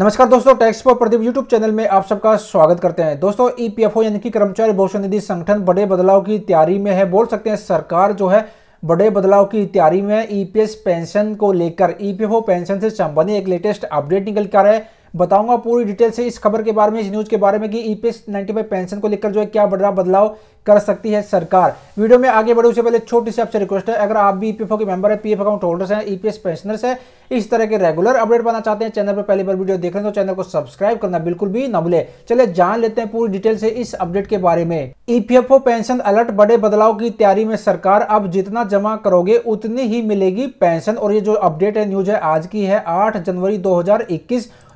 नमस्कार दोस्तों टैक्स पर प्रदीप यूट्यूब चैनल में आप सबका स्वागत करते हैं दोस्तों ईपीएफओ e यानी कि कर्मचारी भविष्य निधि संगठन बड़े बदलाव की तैयारी में है बोल सकते हैं सरकार जो है बड़े बदलाव की तैयारी में है ईपीएस e पेंशन को लेकर ईपीएफओ e पेंशन से संबंधित एक लेटेस्ट अपडेट निकल कर है बताऊंगा पूरी डिटेल से इस खबर के बारे में इस न्यूज़ के बारे में कि ई पी पेंशन को लेकर जो है क्या बड़ा बदलाव कर सकती है सरकार वीडियो में आगे बढ़े उससे पहले छोटी सी आपसे रिक्वेस्ट है अगर आप भी ईपीएफओ e के मेंबर है पीएफ अकाउंट होल्डर्स हैं ईपीएस पेंशनर्स e हैं इस तरह के रेगुलर अपडेट पाना चाहते हैं चैनल पर पहली बार वीडियो देख रहे हैं तो चैनल को सब्सक्राइब करना बिल्कुल भी न भूले चले जान लेते हैं पूरी डिटेल से इस अपडेट के बारे में ईपीएफओ पेंशन अलर्ट बड़े बदलाव की तैयारी में सरकार अब जितना जमा करोगे उतनी ही मिलेगी पेंशन और ये जो अपडेट है न्यूज है आज की है आठ जनवरी दो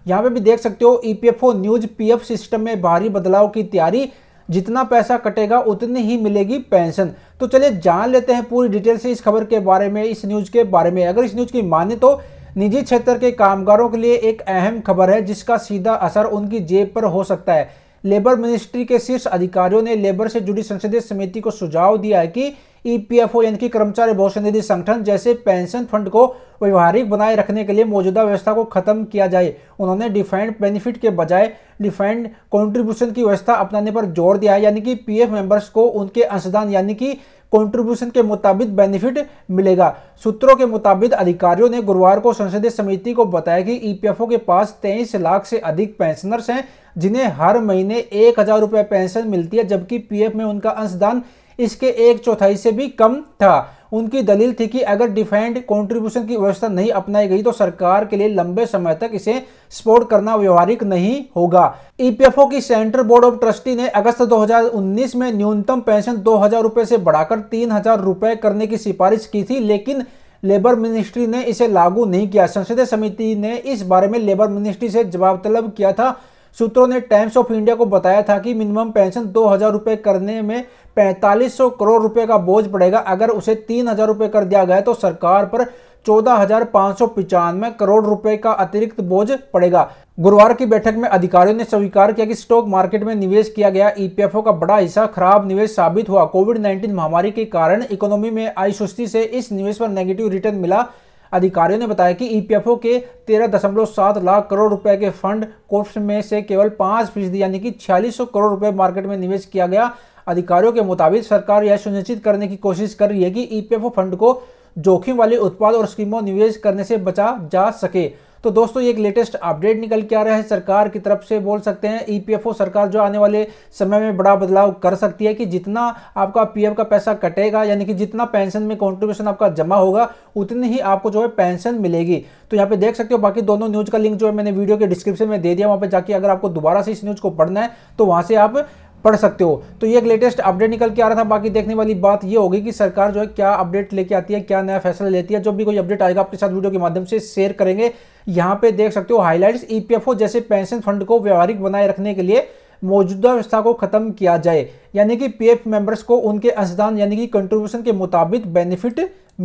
यहाँ पे भी देख सकते हो ईपीएफओ न्यूज पीएफ सिस्टम में भारी बदलाव की तैयारी जितना पैसा कटेगा उतनी ही मिलेगी पेंशन तो चलिए जान लेते हैं पूरी डिटेल से इस खबर के बारे में इस न्यूज़ के बारे में अगर इस न्यूज़ की माने तो निजी क्षेत्र के कामगारों के लिए एक अहम खबर है जिसका सीधा असर उनकी जेब पर हो सकता है लेबर मिनिस्ट्री के शीर्ष अधिकारियों ने लेबर से जुड़ी संसदीय समिति को सुझाव दिया है कि ईपीएफओ e यानी कि कर्मचारी भविष्य निधि संगठन जैसे पेंशन फंड को व्यवहारिक बनाए रखने के लिए मौजूदा व्यवस्था को खत्म किया जाए उन्होंने डिफाइंड बेनिफिट के बजाय डिफाइंड कॉन्ट्रीब्यूशन की व्यवस्था अपनाने पर जोर दिया है यानी कि पीएफ मेंबर्स को उनके अंशदान यानी कि कॉन्ट्रीब्यूशन के मुताबिक बेनिफिट मिलेगा सूत्रों के मुताबिक अधिकारियों ने गुरुवार को संसदीय समिति को बताया कि ईपीएफओ e के पास तेईस लाख से अधिक पेंशनर्स हैं जिन्हें हर महीने एक हजार रुपये पेंशन मिलती है जबकि पीएफ में उनका अंशदान इसके एक चौथाई से भी कम था उनकी दलील थी कि अगर डिफेंड कंट्रीब्यूशन की व्यवस्था नहीं अपनाई गई तो सरकार के लिए लंबे समय तक इसे सपोर्ट करना व्यवहारिक नहीं होगा ईपीएफओ की सेंट्रल बोर्ड ऑफ ट्रस्टी ने अगस्त 2019 में न्यूनतम पेंशन दो हजार रुपए से बढ़ाकर तीन हजार रुपए करने की सिफारिश की थी लेकिन लेबर मिनिस्ट्री ने इसे लागू नहीं किया संसदीय समिति ने इस बारे में लेबर मिनिस्ट्री से जवाब तलब किया था सूत्रों ने टाइम्स ऑफ इंडिया को बताया था कि मिनिमम पेंशन दो हज़ार रुपये करने में पैंतालीस सौ करोड़ रुपए का बोझ पड़ेगा अगर उसे तीन हज़ार रुपये कर दिया गया तो सरकार पर चौदह हजार पांच सौ पिचानवे करोड़ रुपए का अतिरिक्त बोझ पड़ेगा गुरुवार की बैठक में अधिकारियों ने स्वीकार किया कि स्टॉक मार्केट में निवेश किया गया ईपीएफओ का बड़ा हिस्सा खराब निवेश साबित हुआ कोविड 19 महामारी के कारण इकोनॉमी में आई सुस्ती से इस निवेश पर नेगेटिव रिटर्न मिला अधिकारियों ने बताया कि ईपीएफओ e के तेरह दशमलव सात लाख करोड़ रुपए के फंड कोष में से केवल पाँच फीसदी यानी कि छियालीस करोड़ रुपए मार्केट में निवेश किया गया अधिकारियों के मुताबिक सरकार यह सुनिश्चित करने की कोशिश कर रही है कि ईपीएफओ e फंड को जोखिम वाले उत्पाद और स्कीमों निवेश करने से बचा जा सके तो दोस्तों एक लेटेस्ट अपडेट निकल के आ रहा है सरकार की तरफ से बोल सकते हैं ईपीएफओ e सरकार जो आने वाले समय में बड़ा बदलाव कर सकती है कि जितना आपका पीएफ का पैसा कटेगा यानी कि जितना पेंशन में कॉन्ट्रीब्यूशन आपका जमा होगा उतनी ही आपको जो है पेंशन मिलेगी तो यहाँ पे देख सकते हो बाकी दोनों न्यूज का लिंक जो है मैंने वीडियो के डिस्क्रिप्शन में दे दिया वहाँ पर जाके अगर आपको दोबारा से इस न्यूज को पढ़ना है तो वहाँ से आप पढ़ सकते हो तो ये एक लेटेस्ट अपडेट निकल के आ रहा था बाकी देखने वाली बात ये होगी कि सरकार जो है क्या अपडेट लेके आती है क्या नया फैसला लेती है जो भी कोई अपडेट आएगा आपके साथ वीडियो के माध्यम से शेयर करेंगे यहाँ पे देख सकते हो हाईलाइट्स ईपीएफओ e जैसे पेंशन फंड को व्यवहारिक बनाए रखने के लिए मौजूदा व्यवस्था को खत्म किया जाए यानी कि पीएफ मेंबर्स को उनके अंशदान यानी कि कंट्रीब्यूशन के मुताबिक बेनिफिट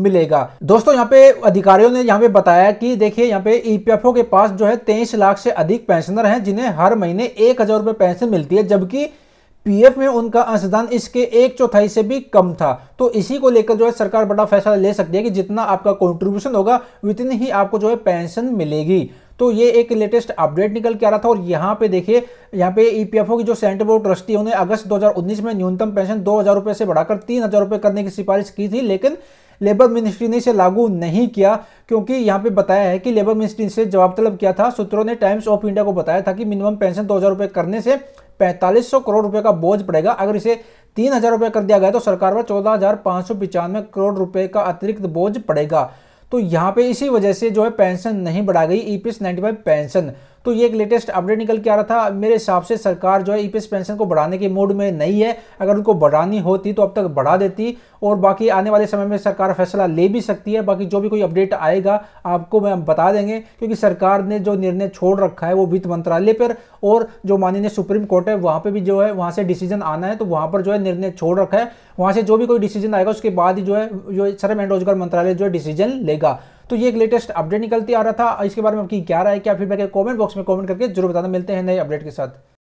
मिलेगा दोस्तों यहाँ पे अधिकारियों ने यहाँ पे बताया कि देखिए यहाँ पे ईपीएफओ e के पास जो है तेईस लाख से अधिक पेंशनर हैं जिन्हें हर महीने एक हजार रुपये पेंशन मिलती है जबकि पीएफ में उनका अंशदान इसके एक चौथाई से भी कम था तो इसी को लेकर जो है सरकार बड़ा फैसला ले सकती है कि जितना आपका कॉन्ट्रीब्यूशन होगा उतनी ही आपको जो है पेंशन मिलेगी तो ये एक लेटेस्ट अपडेट निकल के आ रहा था और यहाँ पे देखिए यहाँ पे ईपीएफओ e की जो सेंटर बोर्ड ट्रस्टी उन्हें अगस्त 2019 में न्यूनतम पेंशन दो हजार रुपये से बढ़ाकर तीन हजार रुपये करने की सिफारिश की थी लेकिन लेबर मिनिस्ट्री ने इसे लागू नहीं किया क्योंकि यहाँ पे बताया है कि लेबर मिनिस्ट्री से जवाब तलब किया था सूत्रों ने टाइम्स ऑफ इंडिया को बताया था कि मिनिमम पेंशन दो हजार रुपये करने से पैंतालीस करोड़ रुपए का बोझ पड़ेगा अगर इसे तीन हजार रुपये कर दिया गया तो सरकार पर चौदह हजार पांच सौ पिचानवे करोड़ रुपए का अतिरिक्त बोझ पड़ेगा तो यहाँ पे इसी वजह से जो है पेंशन नहीं बढ़ा गई ई पी पेंशन तो ये एक लेटेस्ट अपडेट निकल के आ रहा था मेरे हिसाब से सरकार जो है ई e पेंशन को बढ़ाने के मूड में नहीं है अगर उनको बढ़ानी होती तो अब तक बढ़ा देती और बाकी आने वाले समय में सरकार फैसला ले भी सकती है बाकी जो भी कोई अपडेट आएगा आपको मैं बता देंगे क्योंकि सरकार ने जो निर्णय छोड़ रखा है वो वित्त मंत्रालय पर और जो माननीय सुप्रीम कोर्ट है वहाँ पर भी जो है वहाँ से डिसीजन आना है तो वहाँ पर जो है निर्णय छोड़ रखा है वहाँ से जो भी कोई डिसीजन आएगा उसके बाद ही जो है जो श्रम एंड रोजगार मंत्रालय जो है डिसीजन लेगा तो ये एक लेटेस्ट अपडेट निकलती आ रहा था इसके बारे में आपकी क्या राय क्या फीडबैक है कॉमेंट बॉक्स में कॉमेंट करके जरूर बताना मिलते हैं नए अपडेट के साथ